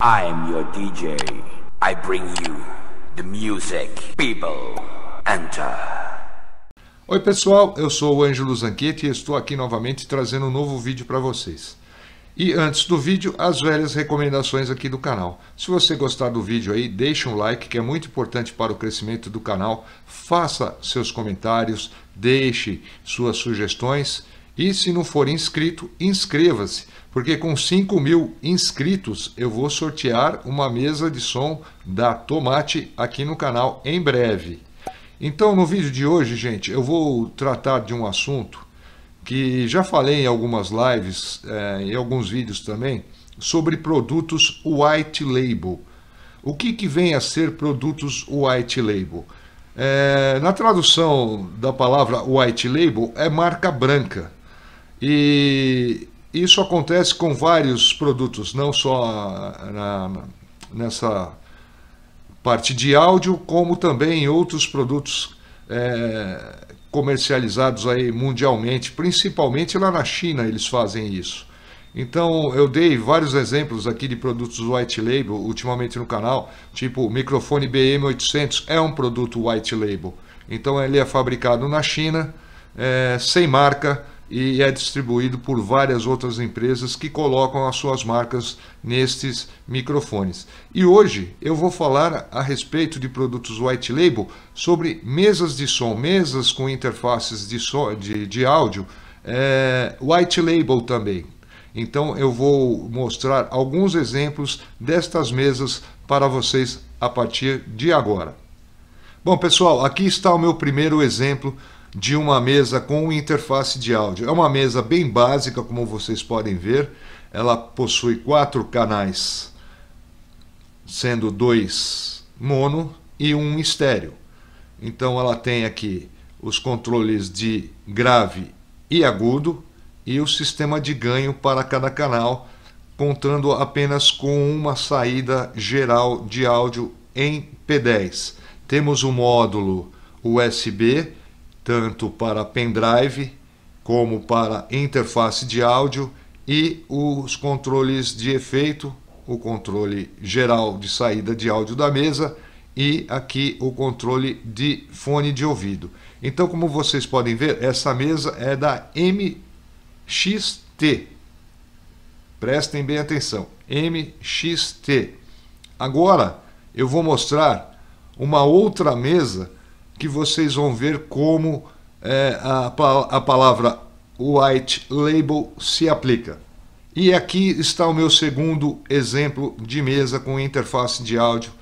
I'm your DJ. I bring you the music, people, enter. Oi pessoal, eu sou o Ângelo Zanquete e estou aqui novamente trazendo um novo vídeo para vocês. E antes do vídeo, as velhas recomendações aqui do canal. Se você gostar do vídeo aí, deixe um like que é muito importante para o crescimento do canal. Faça seus comentários, deixe suas sugestões e se não for inscrito, inscreva-se, porque com 5 mil inscritos eu vou sortear uma mesa de som da Tomate aqui no canal em breve. Então, no vídeo de hoje, gente, eu vou tratar de um assunto que já falei em algumas lives, é, em alguns vídeos também, sobre produtos white label. O que, que vem a ser produtos white label? É, na tradução da palavra white label é marca branca. E isso acontece com vários produtos, não só na, nessa parte de áudio, como também em outros produtos é, comercializados aí mundialmente, principalmente lá na China eles fazem isso. Então eu dei vários exemplos aqui de produtos white label ultimamente no canal, tipo o microfone BM800 é um produto white label. Então ele é fabricado na China, é, sem marca, e é distribuído por várias outras empresas que colocam as suas marcas nestes microfones. E hoje eu vou falar a respeito de produtos white label sobre mesas de som, mesas com interfaces de, som, de, de áudio, é, white label também. Então eu vou mostrar alguns exemplos destas mesas para vocês a partir de agora. Bom pessoal, aqui está o meu primeiro exemplo de uma mesa com interface de áudio. É uma mesa bem básica, como vocês podem ver. Ela possui quatro canais, sendo dois mono e um estéreo. Então ela tem aqui os controles de grave e agudo e o sistema de ganho para cada canal, contando apenas com uma saída geral de áudio em P10. Temos o módulo USB tanto para pendrive como para interface de áudio e os controles de efeito, o controle geral de saída de áudio da mesa e aqui o controle de fone de ouvido. Então, como vocês podem ver, essa mesa é da MXT. Prestem bem atenção, MXT. Agora eu vou mostrar uma outra mesa que vocês vão ver como é, a, a palavra white label se aplica. E aqui está o meu segundo exemplo de mesa com interface de áudio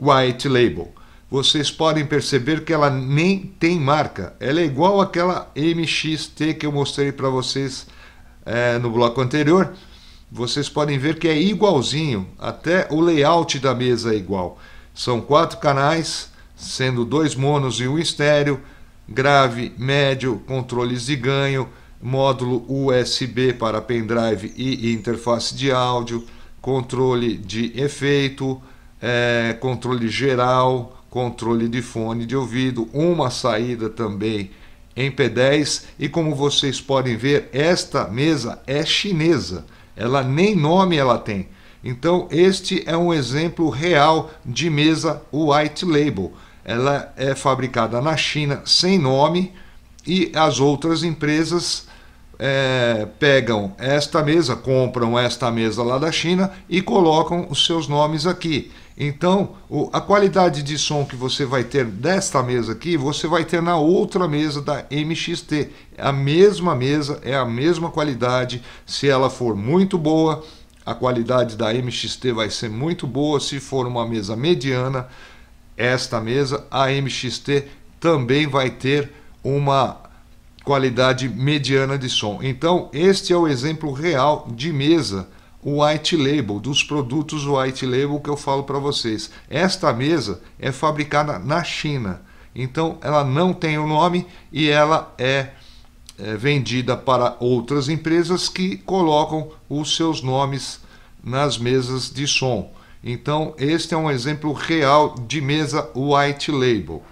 white label. Vocês podem perceber que ela nem tem marca. Ela é igual àquela MXT que eu mostrei para vocês é, no bloco anterior. Vocês podem ver que é igualzinho, até o layout da mesa é igual. São quatro canais, sendo dois monos e um estéreo, grave, médio, controles de ganho, módulo USB para pendrive e interface de áudio, controle de efeito, é, controle geral, controle de fone de ouvido, uma saída também em P10 e como vocês podem ver, esta mesa é chinesa. Ela nem nome ela tem. Então, este é um exemplo real de mesa white label ela é fabricada na China sem nome e as outras empresas é, pegam esta mesa, compram esta mesa lá da China e colocam os seus nomes aqui. Então, o, a qualidade de som que você vai ter desta mesa aqui, você vai ter na outra mesa da MXT. A mesma mesa, é a mesma qualidade. Se ela for muito boa, a qualidade da MXT vai ser muito boa. Se for uma mesa mediana, esta mesa, a MXT também vai ter uma qualidade mediana de som. Então, este é o exemplo real de mesa white label, dos produtos white label que eu falo para vocês. Esta mesa é fabricada na China, então ela não tem o um nome e ela é, é, vendida para outras empresas que colocam os seus nomes nas mesas de som. Então, este é um exemplo real de mesa white label.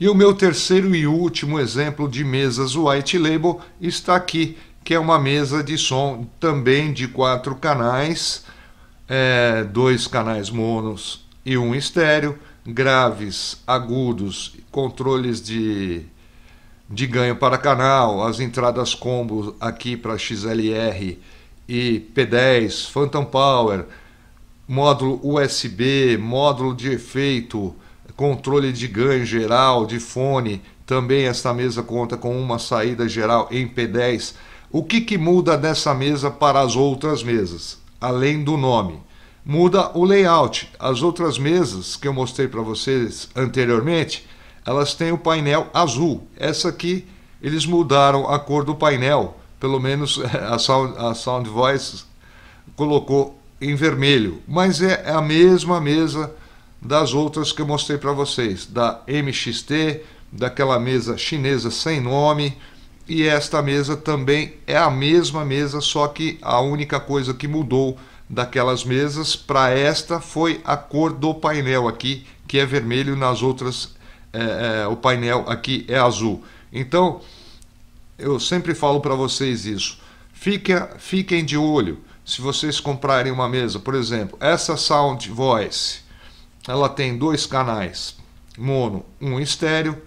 E o meu terceiro e último exemplo de mesas white label está aqui, que é uma mesa de som também de quatro canais, é, dois canais monos e um estéreo, graves, agudos, controles de, de ganho para canal, as entradas combo aqui para XLR e P10, Phantom Power, módulo USB, módulo de efeito, controle de ganho geral, de fone. Também esta mesa conta com uma saída geral em P10. O que, que muda dessa mesa para as outras mesas, além do nome? Muda o layout. As outras mesas que eu mostrei para vocês anteriormente, elas têm o painel azul. Essa aqui, eles mudaram a cor do painel. Pelo menos a Sound, a Sound Voice colocou em vermelho, mas é a mesma mesa das outras que eu mostrei para vocês, da MXT, daquela mesa chinesa sem nome, e esta mesa também é a mesma mesa, só que a única coisa que mudou daquelas mesas para esta foi a cor do painel aqui, que é vermelho, nas outras é, é, o painel aqui é azul. Então, eu sempre falo para vocês isso, Fica, fiquem de olho se vocês comprarem uma mesa, por exemplo, essa Sound Voice, ela tem dois canais mono, um estéreo,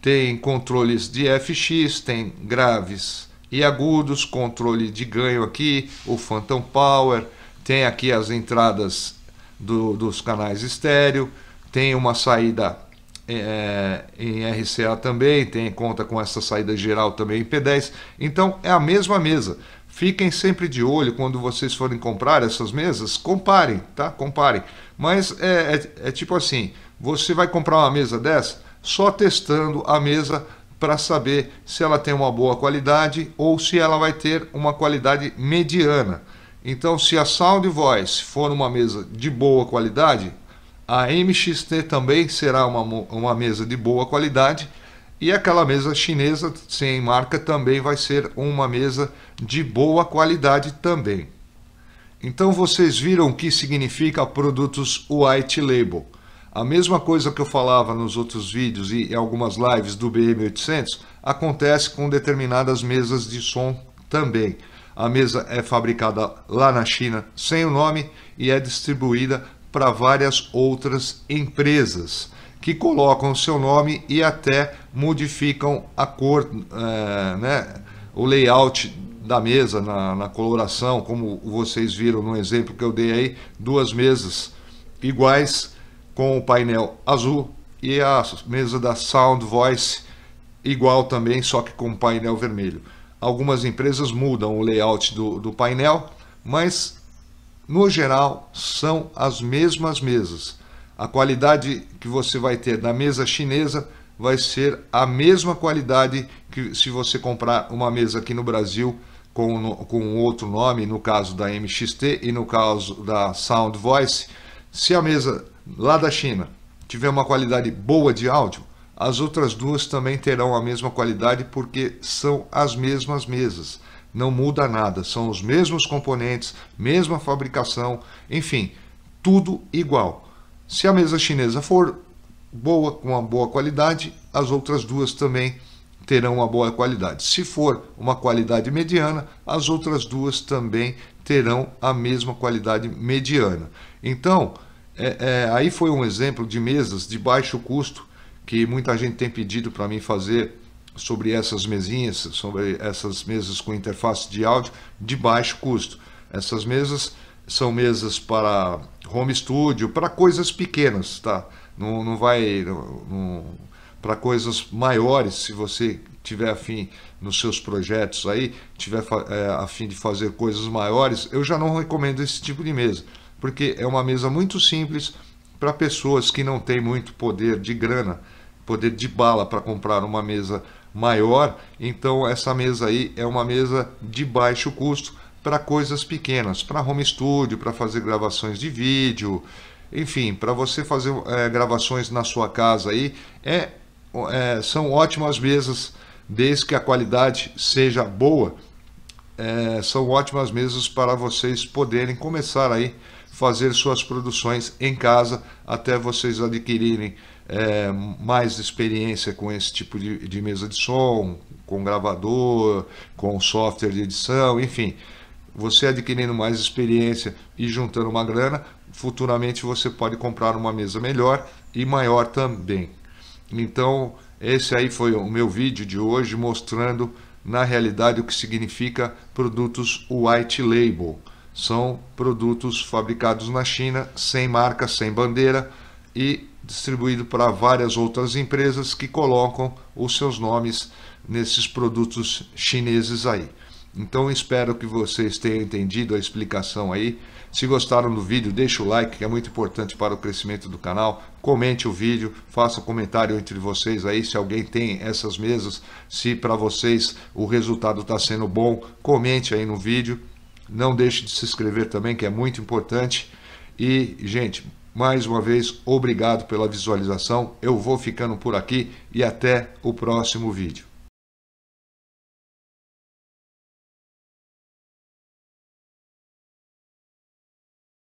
tem controles de FX, tem graves e agudos, controle de ganho aqui, o Phantom Power, tem aqui as entradas do, dos canais estéreo, tem uma saída é, é em RCA também, tem conta com essa saída geral também em P10. Então é a mesma mesa, Fiquem sempre de olho quando vocês forem comprar essas mesas, comparem, tá? Comparem. Mas é, é, é tipo assim: você vai comprar uma mesa dessa só testando a mesa para saber se ela tem uma boa qualidade ou se ela vai ter uma qualidade mediana. Então, se a Sound Voice for uma mesa de boa qualidade, a MXT também será uma, uma mesa de boa qualidade e aquela mesa chinesa sem marca também vai ser uma mesa de boa qualidade também. Então vocês viram o que significa produtos white label. A mesma coisa que eu falava nos outros vídeos e em algumas lives do BM800 acontece com determinadas mesas de som também. A mesa é fabricada lá na China sem o nome e é distribuída para várias outras empresas que colocam o seu nome e até modificam a cor, é, né, o layout da mesa, na, na, coloração, como vocês viram no exemplo que eu dei aí, duas mesas iguais com o painel azul e a mesa da Sound Voice igual também, só que com painel vermelho. Algumas empresas mudam o layout do, do painel, mas no geral são as mesmas mesas a qualidade que você vai ter da mesa chinesa vai ser a mesma qualidade que se você comprar uma mesa aqui no Brasil com, com outro nome, no caso da MXT e no caso da Sound Voice. Se a mesa lá da China tiver uma qualidade boa de áudio, as outras duas também terão a mesma qualidade porque são as mesmas mesas. Não muda nada, são os mesmos componentes, mesma fabricação, enfim, tudo igual. Se a mesa chinesa for boa, com uma boa qualidade, as outras duas também terão uma boa qualidade. Se for uma qualidade mediana, as outras duas também terão a mesma qualidade mediana. Então, é, é, aí foi um exemplo de mesas de baixo custo que muita gente tem pedido para mim fazer sobre essas mesinhas, sobre essas mesas com interface de áudio de baixo custo. Essas mesas são mesas para home studio, para coisas pequenas, tá? Não, não vai. para coisas maiores, se você tiver afim nos seus projetos aí, tiver é, afim de fazer coisas maiores, eu já não recomendo esse tipo de mesa, porque é uma mesa muito simples para pessoas que não têm muito poder de grana, poder de bala para comprar uma mesa maior. Então essa mesa aí é uma mesa de baixo custo para coisas pequenas, para home studio, para fazer gravações de vídeo, enfim, para você fazer é, gravações na sua casa aí, é, é, são ótimas mesas, desde que a qualidade seja boa, é, são ótimas mesas para vocês poderem começar aí fazer suas produções em casa até vocês adquirirem é, mais experiência com esse tipo de, de mesa de som, com gravador, com software de edição, enfim. Você adquirindo mais experiência e juntando uma grana, futuramente você pode comprar uma mesa melhor e maior também. Então, esse aí foi o meu vídeo de hoje mostrando na realidade o que significa produtos white label. São produtos fabricados na China, sem marca, sem bandeira e distribuído para várias outras empresas que colocam os seus nomes nesses produtos chineses aí. Então espero que vocês tenham entendido a explicação aí. Se gostaram do vídeo, deixa o like, que é muito importante para o crescimento do canal. Comente o vídeo, faça um comentário entre vocês aí se alguém tem essas mesas, se para vocês o resultado está sendo bom, comente aí no vídeo. Não deixe de se inscrever também, que é muito importante. E, gente, mais uma vez, obrigado pela visualização. Eu vou ficando por aqui e até o próximo vídeo.